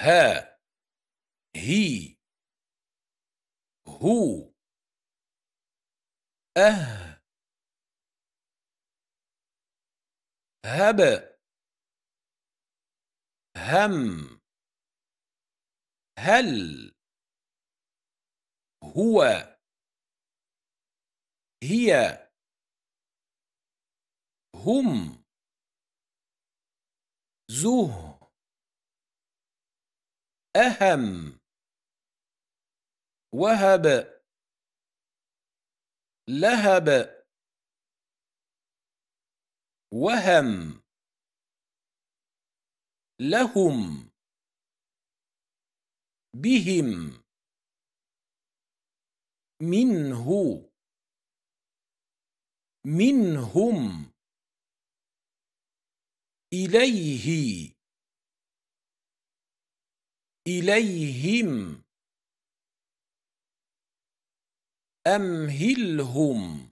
ها هي هو أه هب هم هل هو هي هم زهر أهم وهب لهب وهم لهم بهم منه منهم إليه إليهم أمهلهم